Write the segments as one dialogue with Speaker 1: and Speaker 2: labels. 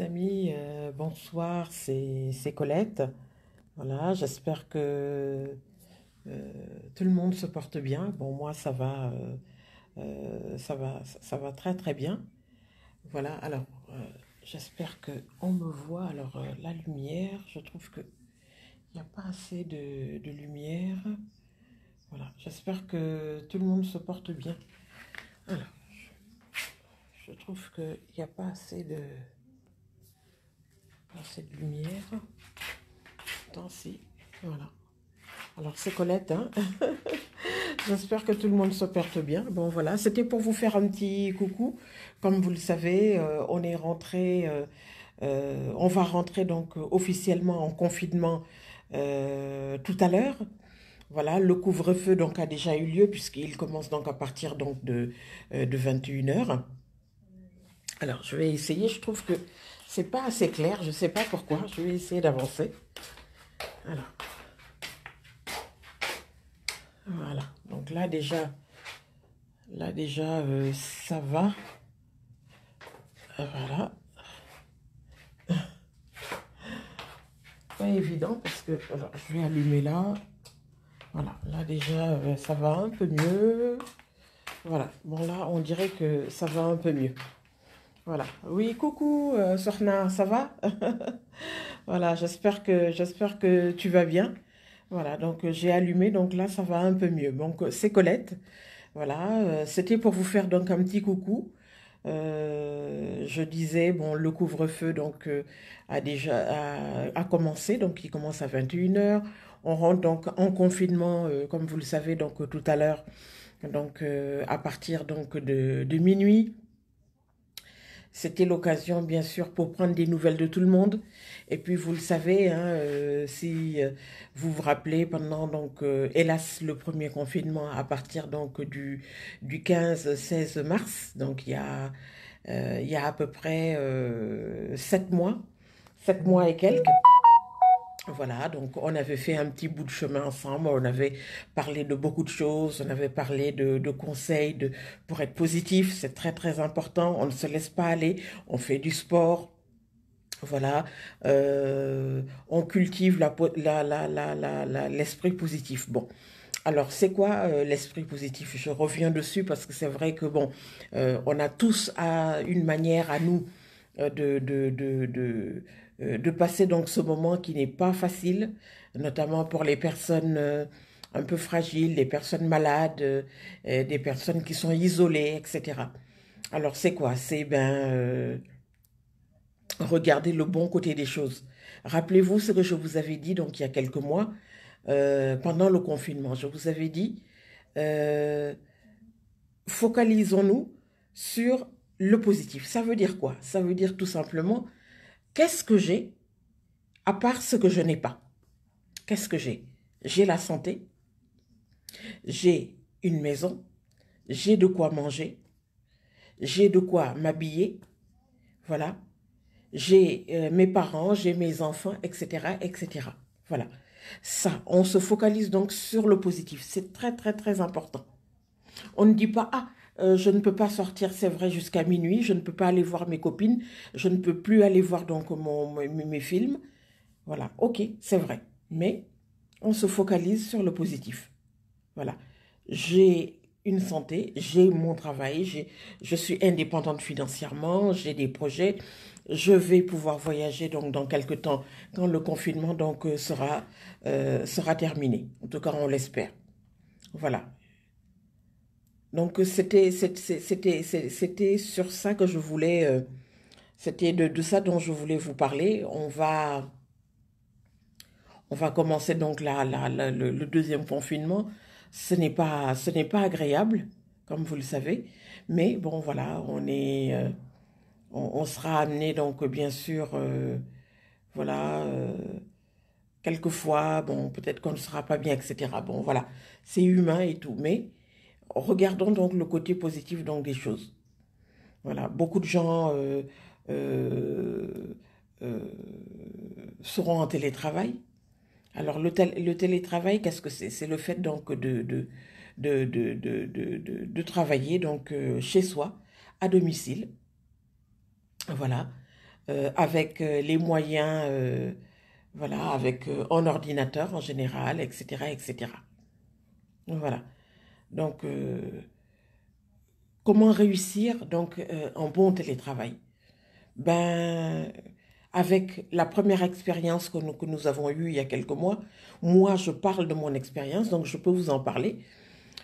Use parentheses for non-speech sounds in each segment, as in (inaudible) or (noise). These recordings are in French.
Speaker 1: amis, euh, bonsoir, c'est Colette. Voilà, j'espère que euh, tout le monde se porte bien. Bon, moi, ça va, euh, ça va, ça va très très bien. Voilà, alors, j'espère que on me voit. Alors, la lumière, je trouve que il n'y a pas assez de, lumière. Voilà, j'espère que tout le monde se porte bien. Alors je trouve qu'il n'y a pas assez de, alors, cette lumière. Alors, c'est Colette. Hein. (laughs) J'espère que tout le monde se porte bien. Bon, voilà. C'était pour vous faire un petit coucou. Comme vous le savez, euh, on est rentré. Euh, euh, on va rentrer donc officiellement en confinement tout à l'heure. Voilà, le couvre-feu donc a déjà eu lieu puisqu'il commence donc à partir donc de, de 21h. Alors, je vais essayer. Je trouve que c'est pas assez clair, je sais pas pourquoi. Je vais essayer d'avancer. Voilà. Voilà. Donc là déjà, là déjà euh, ça va. Voilà. Pas évident parce que je vais allumer là. Voilà. Là déjà euh, ça va un peu mieux. Voilà. Bon là on dirait que ça va un peu mieux. Voilà. Oui, coucou, euh, ça va (laughs) Voilà, j'espère que, j'espère que tu vas bien. Voilà, donc euh, j'ai allumé, donc là, ça va un peu mieux. Donc, euh, c'est Colette. Voilà, euh, c'était pour vous faire donc un petit coucou. je disais, bon, le couvre-feu donc a déjà a, commencé, donc il commence à 21h. On rentre donc en confinement, comme vous le savez, donc tout à l'heure, donc à partir donc de, de minuit. C'était l'occasion, bien sûr, pour prendre des nouvelles de tout le monde. Et puis, vous le savez, hein, euh, si euh, vous vous rappelez, pendant, donc, euh, hélas, le premier confinement, à partir donc du, du 15-16 mars, donc il y, a, il y a à peu près sept mois, sept mois et quelques. Voilà, donc on avait fait un petit bout de chemin ensemble, on avait parlé de beaucoup de choses, on avait parlé de, conseils de, pour être positif, c'est très très important, on ne se laisse pas aller, on fait du sport, voilà, euh, on cultive l'esprit la, la, positif. Bon. Alors, c'est quoi euh, l'esprit positif Je reviens dessus parce que c'est vrai que, bon, euh, on a tous à une manière à nous de, de euh, de passer donc ce moment qui n'est pas facile, notamment pour les personnes euh, un peu fragiles, les personnes malades, euh, des personnes qui sont isolées, etc. Alors c'est quoi C'est ben regarder le bon côté des choses. Rappelez-vous ce que je vous avais dit donc il y a quelques mois pendant le confinement. Je vous avais dit focalisons-nous sur le positif. Ça veut dire quoi Ça veut dire tout simplement qu'est-ce que j'ai à part ce que je n'ai pas Qu'est-ce que j'ai J'ai la santé, j'ai une maison, j'ai de quoi manger, j'ai de quoi m'habiller, voilà, j'ai euh, mes parents, j'ai mes enfants, etc., etc. Voilà. Ça, on se focalise donc sur le positif. C'est très, très, très important. On ne dit pas, ah, euh, je ne peux pas sortir, c'est vrai, jusqu'à minuit. Je ne peux pas aller voir mes copines. Je ne peux plus aller voir donc mes, films. Voilà, ok, c'est vrai. Mais on se focalise sur le positif. Voilà. J'ai une santé, j'ai mon travail, je suis indépendante financièrement, j'ai des projets, je vais pouvoir voyager donc dans quelques temps quand le confinement donc euh, sera, euh, sera terminé. En tout cas, on l'espère. Voilà. Donc euh, c'était sur ça que je voulais euh, c'était de, ça dont je voulais vous parler. On va on va commencer donc là le, deuxième confinement. Ce n'est pas pas agréable comme vous le savez, mais bon voilà, on est euh, on, sera amené donc bien sûr voilà quelquefois bon peut-être qu'on ne sera pas bien etc. Bon voilà, c'est humain et tout mais regardons donc le côté positif donc, des choses. Voilà, beaucoup de gens euh, euh, euh, seront en télétravail. Alors le, télétravail, qu'est-ce que c'est C'est le fait donc de, de, de travailler donc chez soi, à domicile. Voilà, avec les moyens, voilà, avec un ordinateur en général, etc., etc. Voilà. Donc, euh, comment réussir donc euh, bon télétravail Ben, avec la première expérience que nous, nous, avons eue il y a quelques mois, moi je parle de mon expérience, donc je peux vous en parler.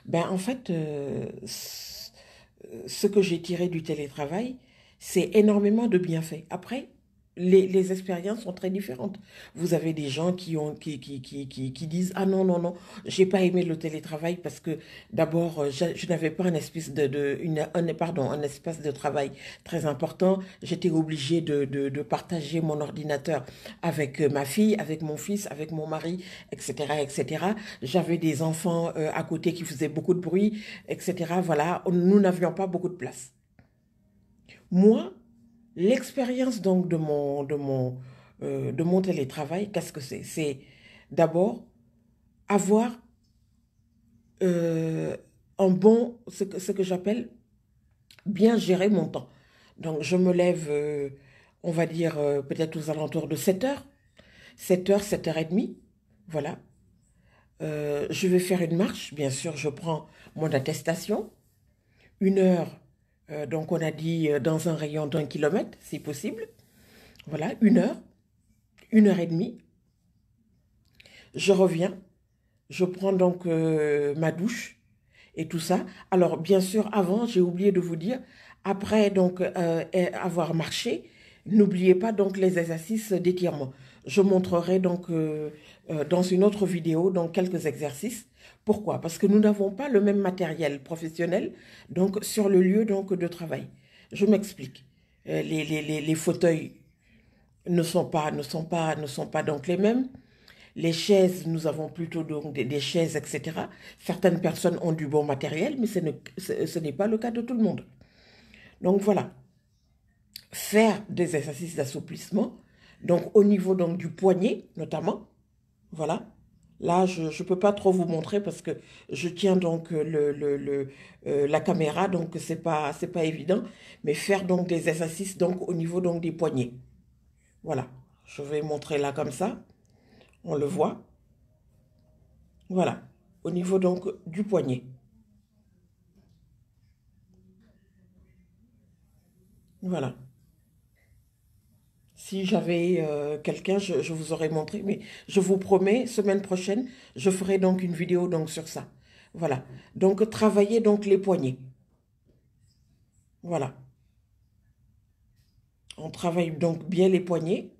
Speaker 1: Ben en fait, euh, ce que j'ai tiré du télétravail, c'est énormément de bienfaits. Après, les, expériences sont très différentes. Vous avez des gens qui, ont, qui, disent Ah non, non, non, j'ai pas aimé le télétravail parce que d'abord, euh, je, n'avais pas un espace de, pardon, un espace de travail très important. J'étais obligée de, de, partager mon ordinateur avec euh, ma fille, avec mon fils, avec mon mari, etc. etc. J'avais des enfants euh, à côté qui faisaient beaucoup de bruit, etc. Voilà, nous n'avions pas beaucoup de place. Moi, L'expérience donc de mon, de mon, euh, de télétravail, qu'est-ce que c'est C'est d'abord avoir euh, un bon, ce que, ce que j'appelle bien gérer mon temps. Donc je me lève, euh, on va dire peut-être aux alentours de 7 heures, 7 heures, 7 heures et demie, voilà. je vais faire une marche, bien sûr, je prends mon attestation, une heure euh, donc on a dit euh, dans un rayon d'un kilomètre, si possible. Voilà, une heure, une heure et demie. Je reviens, je prends donc euh, ma douche et tout ça. Alors bien sûr, avant, j'ai oublié de vous dire, après donc avoir marché, n'oubliez pas donc les exercices d'étirement. Je montrerai donc dans une autre vidéo donc quelques exercices pourquoi Parce que nous n'avons pas le même matériel professionnel donc sur le lieu donc de travail. Je m'explique. Euh, les, fauteuils ne sont pas ne sont pas ne sont pas donc les mêmes. Les chaises, nous avons plutôt donc des, chaises, etc. Certaines personnes ont du bon matériel, mais ce n'est pas le cas de tout le monde. Donc voilà, faire des exercices d'assouplissement, donc au niveau donc du poignet notamment, voilà, Là, je ne peux pas trop vous montrer parce que je tiens donc euh, le, euh, la caméra, donc ce n'est pas, pas évident. Mais faire donc des exercices donc, au niveau donc, des poignets. Voilà, je vais montrer là comme ça. On le voit. Voilà, au niveau donc du poignet. Voilà. Si j'avais euh, quelqu'un, je, vous aurais montré, mais je vous promets, semaine prochaine, je ferai donc une vidéo donc sur ça. Voilà. Donc, travaillez donc les poignets. Voilà. On travaille donc bien les poignets.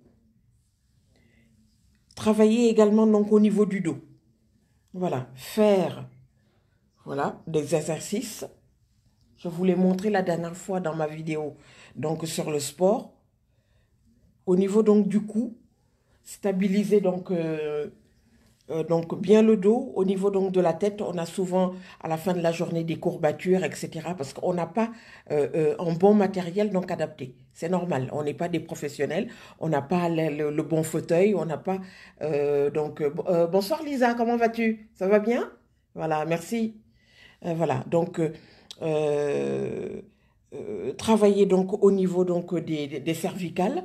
Speaker 1: Travaillez également donc au niveau du dos. Voilà. Faire, voilà, des exercices. Je vous l'ai montré la dernière fois dans ma vidéo, donc sur le sport au niveau donc du cou, stabiliser donc, euh, euh, donc bien le dos. Au niveau donc de la tête, on a souvent à la fin de la journée des courbatures, etc. Parce qu'on n'a pas euh, un bon matériel donc adapté. C'est normal, on n'est pas des professionnels, on n'a pas le, bon fauteuil, on n'a pas... donc, bonsoir Lisa, comment vas-tu Ça va bien Voilà, merci. voilà, donc... travailler donc au niveau donc des cervicales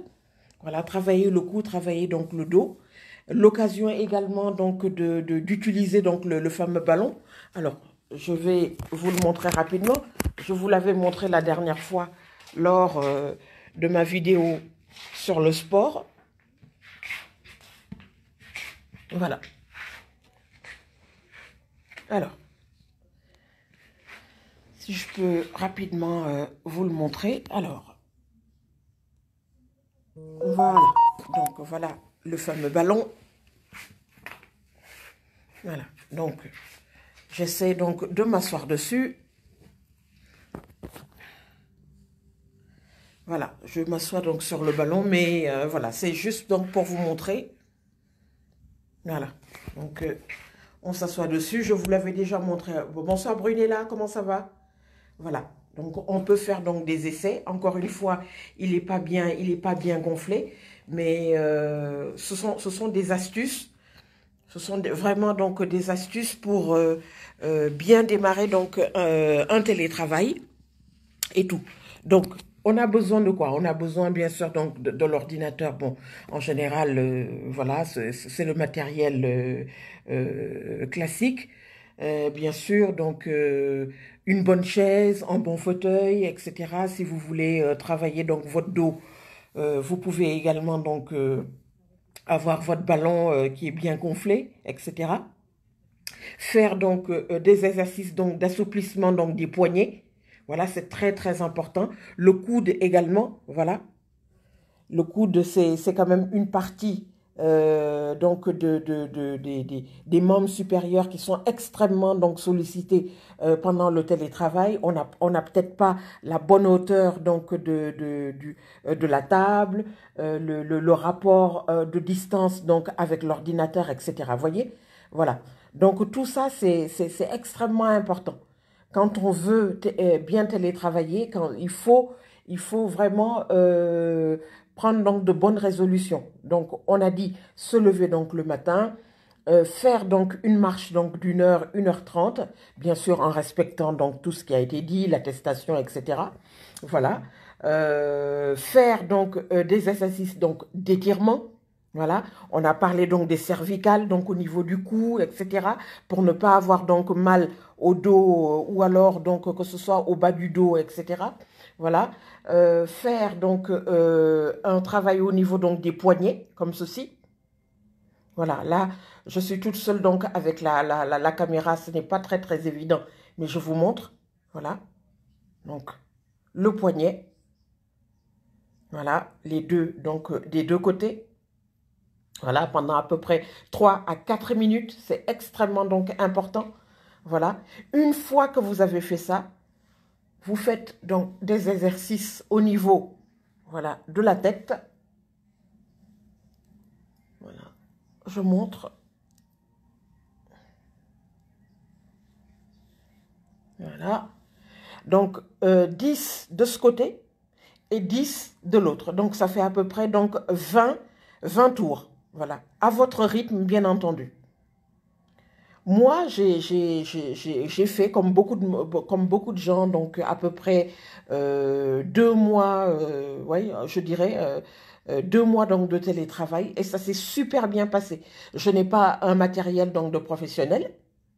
Speaker 1: voilà, travailler le cou, travailler donc le dos. L'occasion également donc d'utiliser donc le, fameux ballon. Alors, je vais vous le montrer rapidement. Je vous l'avais montré la dernière fois lors euh, de ma vidéo sur le sport. Voilà. Alors, si je peux rapidement euh, vous le montrer. Alors, voilà. Donc voilà le fameux ballon. Voilà. Donc j'essaie donc de m'asseoir dessus. Voilà, je m'assois donc sur le ballon, mais euh, voilà, c'est juste donc pour vous montrer. Voilà, donc euh, on s'assoit dessus. Je vous l'avais déjà montré. Bonsoir Brunella, comment ça va Voilà, donc, on peut faire donc des essais. Encore une fois, il n'est pas bien, il est pas bien gonflé, mais euh, ce, sont, ce sont des astuces. Ce sont vraiment donc des astuces pour euh, euh, bien démarrer donc un télétravail et tout. Donc, on a besoin de quoi On a besoin bien sûr donc de, de l'ordinateur. Bon, en général, voilà, c'est le matériel classique. Euh, bien sûr, donc euh, une bonne chaise, un bon fauteuil, etc. Si vous voulez euh, travailler donc votre dos, vous pouvez également donc avoir votre ballon qui est bien gonflé, etc. Faire donc des exercices donc d'assouplissement donc des poignets. Voilà, c'est très très important. Le coude également, voilà. Le coude, c'est quand même une partie euh, donc de, de, de, des membres supérieurs qui sont extrêmement donc sollicités euh, pendant le télétravail. On n'a on a peut-être pas la bonne hauteur donc de, de, euh, de, la table, euh, le, le, le, rapport euh, de distance donc avec l'ordinateur, etc. Vous voyez Voilà. Donc tout ça, c'est extrêmement important. Quand on veut bien télétravailler, quand il faut il faut vraiment euh, prendre donc de bonnes résolutions. Donc on a dit se lever donc le matin, euh, faire donc une marche donc d'une heure, une heure trente, bien sûr en respectant donc tout ce qui a été dit, l'attestation, etc. Voilà. Euh, faire donc euh, des exercices donc d'étirement. Voilà, on a parlé donc des cervicales, donc au niveau du cou, etc., pour ne pas avoir donc mal au dos ou alors donc que ce soit au bas du dos, etc. Voilà. Euh, faire donc euh, un travail au niveau donc des poignets, comme ceci. Voilà, là, je suis toute seule donc avec la, la, la, caméra, ce n'est pas très très évident, mais je vous montre. Voilà, donc le poignet, voilà, les deux, donc euh, des deux côtés. Voilà, pendant à peu près 3 à 4 minutes, c'est extrêmement donc important. Voilà, une fois que vous avez fait ça, vous faites donc des exercices au niveau voilà, de la tête. Voilà, je montre. Voilà. Donc, 10 euh, de ce côté et 10 de l'autre. Donc, ça fait à peu près donc, 20, 20 tours. Voilà, à votre rythme, bien entendu. Moi, j'ai fait comme beaucoup, de, comme beaucoup de gens, donc à peu près euh, deux mois, euh, je dirais, euh, deux mois donc de télétravail et ça s'est super bien passé. Je n'ai pas un matériel donc de professionnel,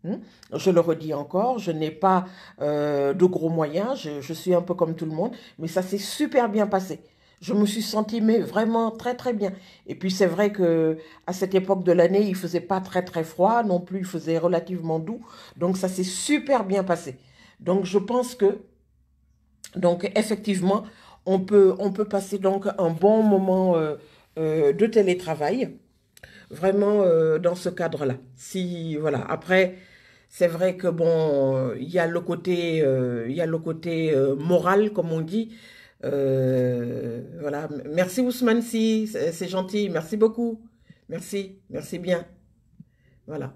Speaker 1: hein. je le redis encore, je n'ai pas de gros moyens, je, je, suis un peu comme tout le monde, mais ça s'est super bien passé je me suis sentie vraiment très très bien. Et puis c'est vrai que à cette époque de l'année, il faisait pas très très froid non plus, il faisait relativement doux. Donc ça s'est super bien passé. Donc je pense que donc effectivement, on peut on peut passer donc un bon moment euh, euh, de télétravail vraiment euh, dans ce cadre-là. Si voilà, après c'est vrai que bon, il y a le côté il y a le côté moral comme on dit euh, voilà. Merci Ousmane si, c'est gentil. Merci beaucoup. Merci, merci bien. Voilà.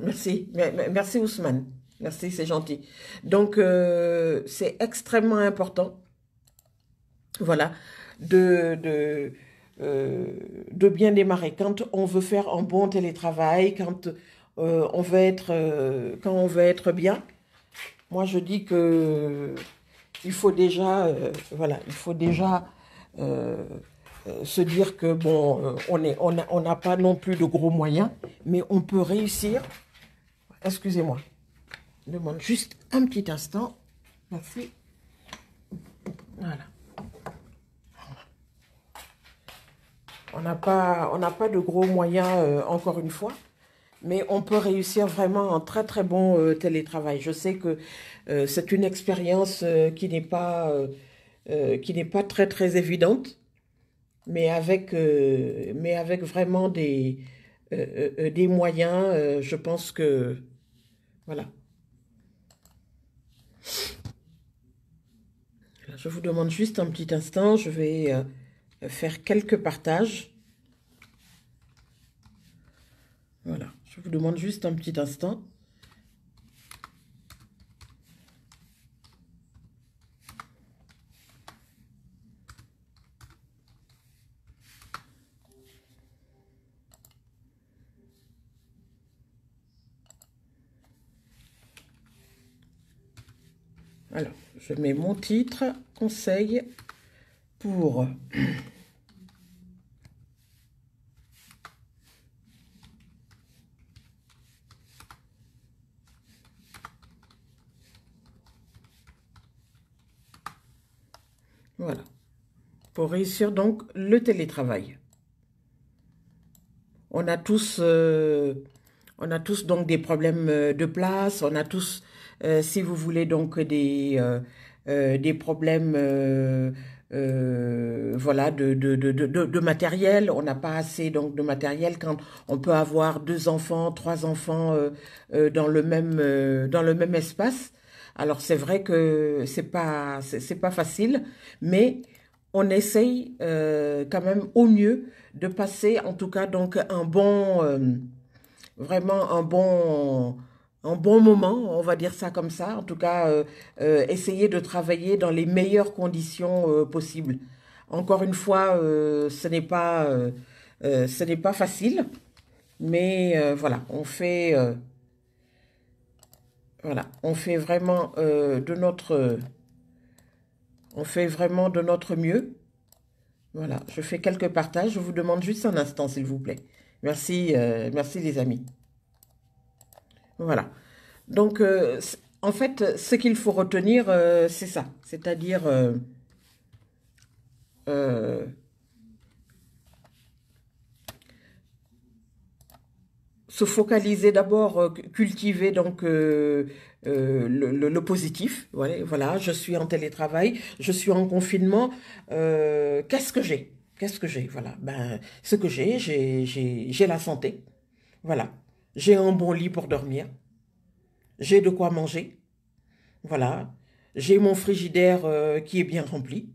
Speaker 1: Merci, merci Ousmane. Merci, c'est gentil. Donc, euh, c'est extrêmement important, voilà, de, euh, de, bien démarrer. Quand on veut faire un bon télétravail, quand, on être, quand on veut être bien, moi je dis que il faut déjà, euh, voilà, il faut déjà euh, euh, se dire que bon, on est on, on pas non plus de gros moyens, mais on peut réussir. Excusez-moi, demande juste un petit instant. Merci. Voilà. On n'a pas, on n'a pas de gros moyens, encore une fois, mais on peut réussir vraiment un très très bon télétravail. Je sais que euh, c'est une expérience euh, qui n'est pas, euh, qui n'est pas très très évidente, mais avec, mais avec vraiment des, des moyens, je pense que voilà. Je vous demande juste un petit instant, je vais faire quelques partages. Voilà, je vous demande juste un petit instant. Alors, je mets mon titre, conseil pour (clears throat) Voilà. Pour réussir donc le télétravail. On a tous, euh, on a tous donc des problèmes euh, de place, on a tous euh, si vous voulez donc des, euh, euh, des problèmes voilà de, de, de, de, matériel, on n'a pas assez donc de matériel quand on peut avoir deux enfants, trois enfants dans, le même, dans le même espace. Alors c'est vrai que c'est pas c'est pas facile, mais on essaye quand même au mieux de passer en tout cas donc un bon vraiment un bon un bon moment, on va dire ça comme ça, en tout cas, euh, euh, essayer de travailler dans les meilleures conditions euh, possibles. Encore une fois, ce n'est pas, ce n'est pas facile, mais voilà, on fait, voilà, on fait vraiment de notre, on fait vraiment de notre mieux. Voilà, je fais quelques partages. Je vous demande juste un instant, s'il vous plaît. Merci, merci les amis. Voilà. Donc, euh, en fait, ce qu'il faut retenir, euh, c'est ça. C'est-à-dire, euh, se focaliser d'abord, cultiver donc le, positif. Voilà, je suis en télétravail, je suis en confinement. Qu'est-ce que j'ai Qu'est-ce que j'ai Voilà. Ben, ce que j'ai, j'ai la santé. Voilà. J'ai un bon lit pour dormir. J'ai de quoi manger. Voilà. J'ai mon frigidaire euh, qui est bien rempli.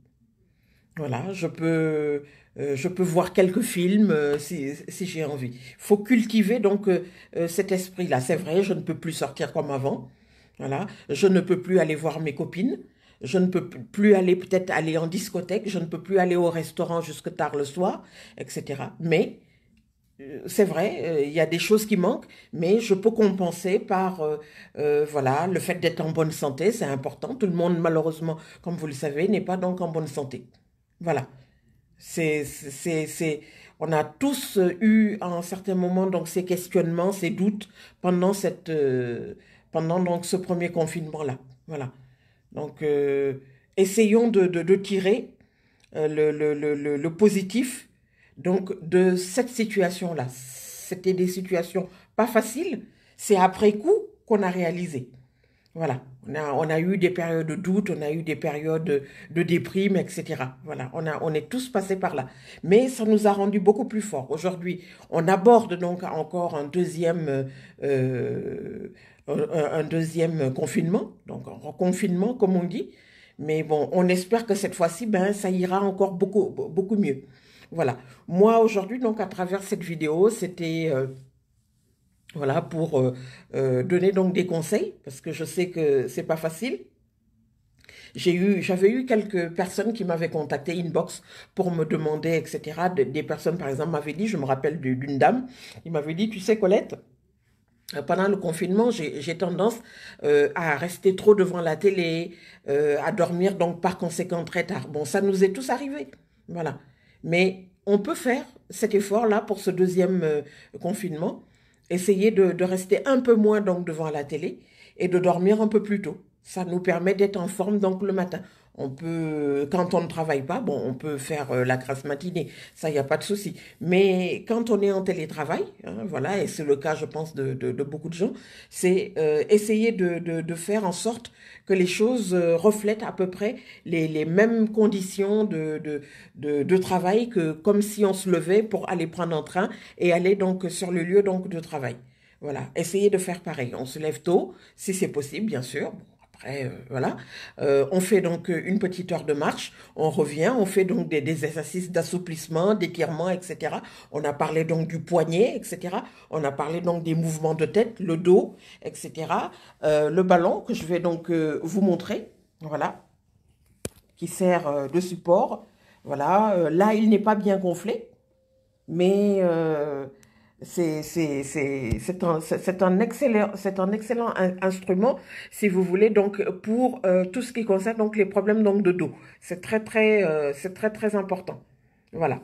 Speaker 1: Voilà, je peux, euh, je peux voir quelques films euh, si, j'ai envie. Faut cultiver donc cet esprit-là. C'est vrai, je ne peux plus sortir comme avant. Voilà, je ne peux plus aller voir mes copines. Je ne peux plus aller peut-être aller en discothèque. Je ne peux plus aller au restaurant jusque tard le soir, etc. Mais euh, c'est vrai, euh, il y a des choses qui manquent, mais je peux compenser par euh, voilà le fait d'être en bonne santé, c'est important. Tout le monde, malheureusement, comme vous le savez, n'est pas donc en bonne santé. Voilà. C'est, c'est, c'est, on a tous eu à un certain moment donc ces questionnements, ces doutes pendant cette, pendant donc ce premier confinement là. Voilà. Donc essayons de, de, tirer le, le, le, le, positif donc, de cette situation-là, c'était des situations pas faciles. C'est après coup qu'on a réalisé. Voilà. On a, eu des périodes de doute, on a eu des périodes de, déprime, etc. Voilà. On, est tous passés par là. Mais ça nous a rendus beaucoup plus forts. Aujourd'hui, on aborde donc encore un deuxième, euh, euh, un, deuxième confinement. Donc, un reconfinement, comme on dit. Mais bon, on espère que cette fois-ci, ben, ça ira encore beaucoup, beaucoup mieux. Voilà. Moi, aujourd'hui, donc, à travers cette vidéo, c'était... Euh, voilà, pour euh, euh, donner donc des conseils, parce que je sais que c'est pas facile. J'ai eu, j'avais eu quelques personnes qui m'avaient contacté inbox pour me demander, etc. Des personnes, par exemple, m'avaient dit, je me rappelle d'une dame, il m'avait dit, tu sais, Colette, pendant le confinement, j'ai tendance à rester trop devant la télé, à dormir donc par conséquent très tard. Bon, ça nous est tous arrivé. Voilà. Mais on peut faire cet effort-là pour ce deuxième euh, confinement, essayer de, de, rester un peu moins donc devant la télé et de dormir un peu plus tôt. Ça nous permet d'être en forme donc le matin. On peut, quand on ne travaille pas, bon, on peut faire euh, la grasse matinée, ça, il n'y a pas de souci. Mais quand on est en télétravail, hein, voilà, et c'est le cas, je pense, de, beaucoup de gens, c'est euh, essayer de, faire en sorte que les choses euh, reflètent à peu près les, mêmes conditions de, de, travail que comme si on se levait pour aller prendre un train et aller donc sur le lieu donc de travail. Voilà, essayer de faire pareil. On se lève tôt, si c'est possible, bien sûr. Euh, voilà. Euh, on fait donc euh, une petite heure de marche, on revient, on fait donc des, exercices d'assouplissement, d'étirement, etc. On a parlé donc du poignet, etc. On a parlé donc des mouvements de tête, le dos, etc. le ballon que je vais donc vous montrer, voilà, qui sert de support. Voilà, là, il n'est pas bien gonflé, mais c'est un, un, excellent, un instrument, si vous voulez, donc pour euh, tout ce qui concerne donc, les problèmes donc, de dos. C'est très, très, euh, très, très important. Voilà.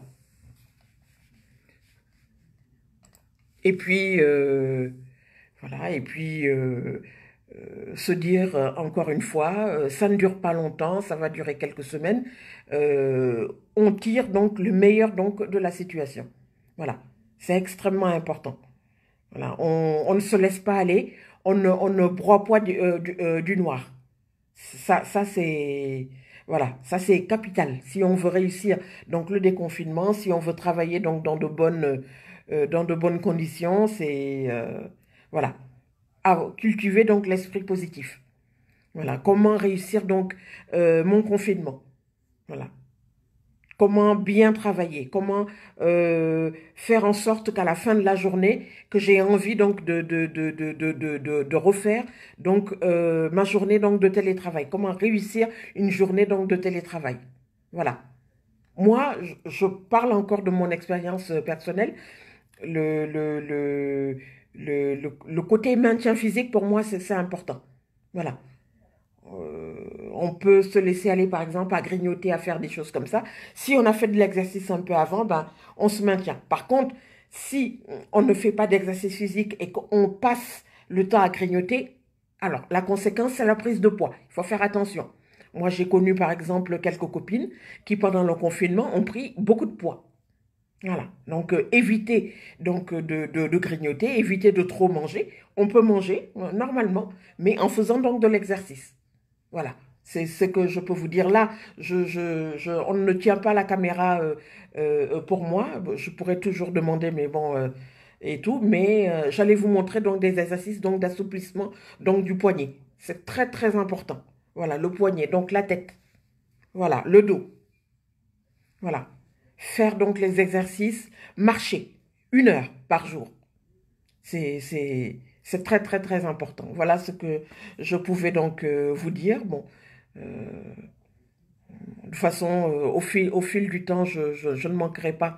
Speaker 1: Et puis, euh, voilà, et puis, se dire encore une fois, ça ne dure pas longtemps, ça va durer quelques semaines. on tire donc le meilleur donc, de la situation. Voilà. C'est extrêmement important. Voilà, on, on, ne se laisse pas aller, on ne, on ne broie pas du, euh, euh, du, noir. Ça, ça c'est voilà, ça c'est capital. Si on veut réussir donc le déconfinement, si on veut travailler donc dans de bonnes euh, dans de bonnes conditions, c'est voilà, à cultiver donc l'esprit positif. Voilà, comment réussir donc mon confinement. Voilà comment bien travailler, comment euh, faire en sorte qu'à la fin de la journée, que j'ai envie donc de, de, de, de, de refaire donc euh, ma journée donc de télétravail, comment réussir une journée donc de télétravail. Voilà. Moi, je parle encore de mon expérience euh, personnelle. Le, le, le, le, le, côté maintien physique, pour moi, c'est important. Voilà. Euh, on peut se laisser aller, par exemple, à grignoter, à faire des choses comme ça. Si on a fait de l'exercice un peu avant, ben, on se maintient. Par contre, si on ne fait pas d'exercice physique et qu'on passe le temps à grignoter, alors la conséquence, c'est la prise de poids. Il faut faire attention. Moi, j'ai connu, par exemple, quelques copines qui, pendant le confinement, ont pris beaucoup de poids. Voilà. Donc, euh, éviter donc, euh, de, grignoter, éviter de trop manger. On peut manger normalement, mais en faisant donc de l'exercice. Voilà. C'est ce que je peux vous dire là. Je, je, on ne tient pas la caméra euh, euh, euh, pour moi. Je pourrais toujours demander, mais bon, et tout. Mais j'allais vous montrer donc des exercices donc d'assouplissement donc du poignet. C'est très très important. Voilà, le poignet, donc la tête. Voilà, le dos. Voilà. Faire donc les exercices, marcher une heure par jour. C'est c'est très, très, très important. Voilà ce que je pouvais donc euh, vous dire. Bon, euh, de toute façon, euh, au, fil, au fil du temps, je, ne manquerai pas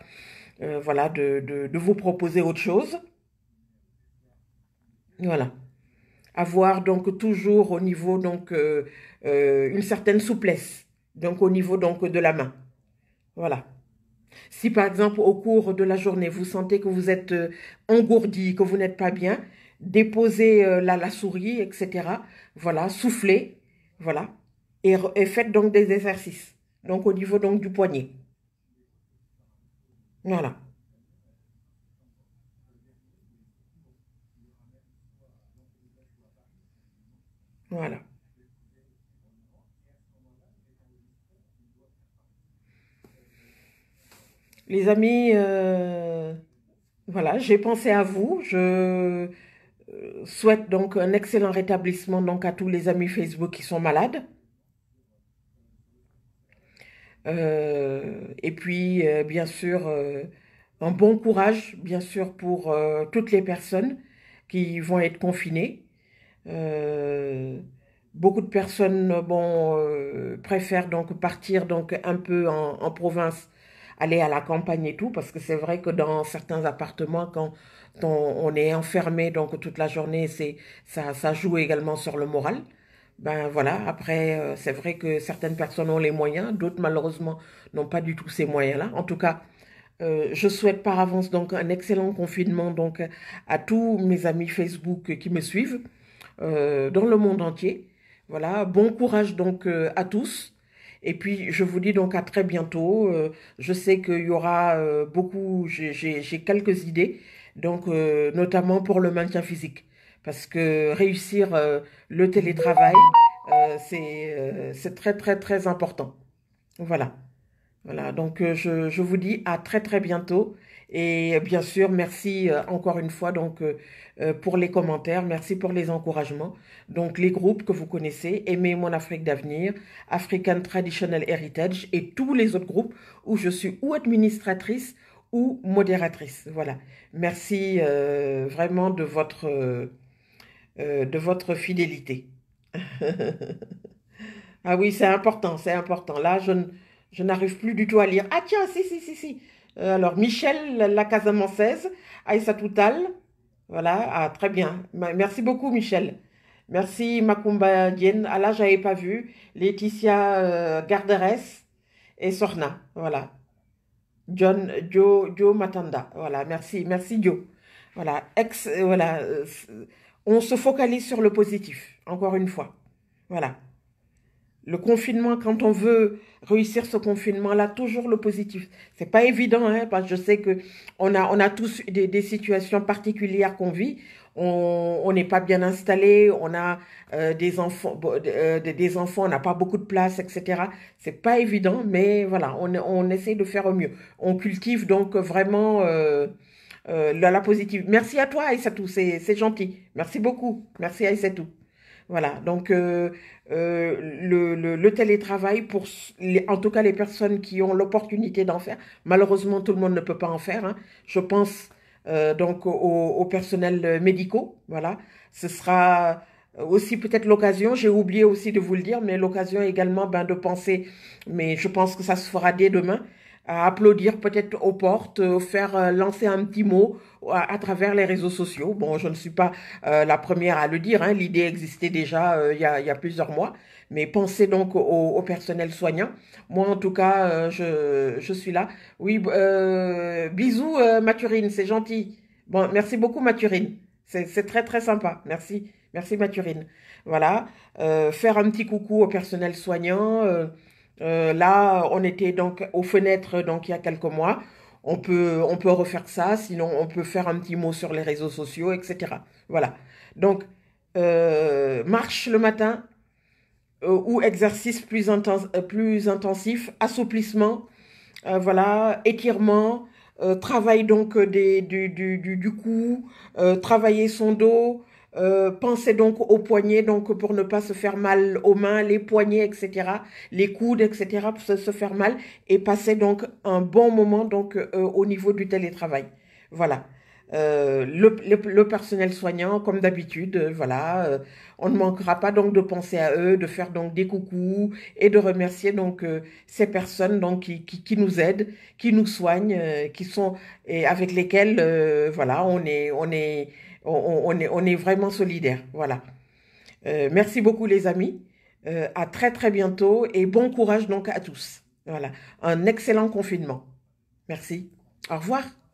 Speaker 1: voilà, de, de, vous proposer autre chose. Voilà. Avoir donc toujours au niveau, donc, une certaine souplesse, donc au niveau donc, de la main. Voilà. Si par exemple, au cours de la journée, vous sentez que vous êtes engourdi, que vous n'êtes pas bien, déposer euh, la, souris, etc. Voilà, souffler, voilà. Et, faites donc des exercices. Donc au niveau donc du poignet. Voilà. Voilà. Les amis, euh, voilà, j'ai pensé à vous. Je, souhaite donc un excellent rétablissement donc à tous les amis Facebook qui sont malades. Euh, et puis, euh, bien sûr, euh, un bon courage, bien sûr, pour toutes les personnes qui vont être confinées. beaucoup de personnes bon, préfèrent donc partir donc un peu en province aller à la campagne et tout, parce que c'est vrai que dans certains appartements, quand on, est enfermé donc toute la journée, c'est ça, ça joue également sur le moral. Ben voilà, après, euh, c'est vrai que certaines personnes ont les moyens, d'autres malheureusement n'ont pas du tout ces moyens-là. En tout cas, euh, je souhaite par avance donc un excellent confinement donc à tous mes amis Facebook qui me suivent euh, dans le monde entier. Voilà, bon courage donc à tous. Et puis, je vous dis donc à très bientôt. je sais qu'il y aura beaucoup, j'ai quelques idées donc euh, notamment pour le maintien physique. Parce que réussir euh, le télétravail, euh, c'est très très très important. Voilà. Voilà, donc je, je, vous dis à très très bientôt. Et bien sûr, merci encore une fois donc pour les commentaires, merci pour les encouragements. Donc les groupes que vous connaissez, Aimer mon Afrique d'avenir, African Traditional Heritage et tous les autres groupes où je suis ou administratrice ou modératrice. Voilà. Merci euh, vraiment de votre, euh, euh, de votre fidélité. (laughs) ah oui, c'est important, c'est important. Là, je, je n'arrive plus du tout à lire. Ah tiens, si, si, si, si. alors, Michel, la Casamanceaise, Aïssa Toutal. Voilà, ah, très bien. Merci beaucoup, Michel. Merci, Makumba Ah là, n'avais pas vu. Laetitia Garderes et Sorna. Voilà. John Joe, Joe Matanda. Voilà, merci, merci Joe. Voilà, ex, euh, voilà, euh, on se focalise sur le positif, encore une fois. Voilà. Le confinement, quand on veut réussir ce confinement-là, toujours le positif. C'est pas évident, hein, parce que je sais que on a, on a tous des, des situations particulières qu'on vit on n'est pas bien installé, on a euh, des enfants, euh, des enfants, on n'a pas beaucoup de place, etc. C'est pas évident, mais voilà, on, on essaie de faire au mieux. On cultive donc vraiment euh, la, la, positive. Merci à toi, Aïssatou, c'est gentil. Merci beaucoup. Merci, Aïssatou. Voilà, donc le, le, télétravail, pour en tout cas les personnes qui ont l'opportunité d'en faire, malheureusement tout le monde ne peut pas en faire. Hein. Je pense euh, donc au, au, personnel euh, médicaux. Voilà, ce sera euh, aussi peut-être l'occasion, j'ai oublié aussi de vous le dire, mais l'occasion également ben, de penser, mais je pense que ça se fera dès demain, à applaudir peut-être aux portes, euh, faire euh, lancer un petit mot euh, à, travers les réseaux sociaux. Bon, je ne suis pas la première à le dire, hein, l'idée existait déjà il y, a, il y, a, plusieurs mois, mais pensez donc au, personnel soignant. Moi, en tout cas, je, je, suis là. Oui, bisous Mathurine, c'est gentil. Bon, merci beaucoup Mathurine, c'est très très sympa, merci. Merci Mathurine. Voilà, faire un petit coucou au personnel soignant. Euh, là, on était donc aux fenêtres donc il y a quelques mois. On peut, on peut refaire ça, sinon on peut faire un petit mot sur les réseaux sociaux, etc. Voilà. Donc, euh, marche le matin euh, ou exercice plus, plus intensif, assouplissement, voilà, étirement, travail donc des, du, du, du, du cou, travailler son dos, euh, pensez donc aux poignets, donc pour ne pas se faire mal aux mains, les poignets, etc., les coudes, etc., pour se, faire mal, et passez donc un bon moment donc euh, au niveau du télétravail. Voilà. Euh, le, le, personnel soignant, comme d'habitude, voilà, on ne manquera pas donc de penser à eux, de faire donc des coucous et de remercier donc ces personnes donc qui, qui, qui, nous aident, qui nous soignent, qui sont et avec lesquelles voilà, on est on est on, est, on est vraiment solidaires. Voilà. Euh, merci beaucoup les amis. Euh, à très très bientôt et bon courage donc à tous. Voilà. Un excellent confinement. Merci. Au revoir.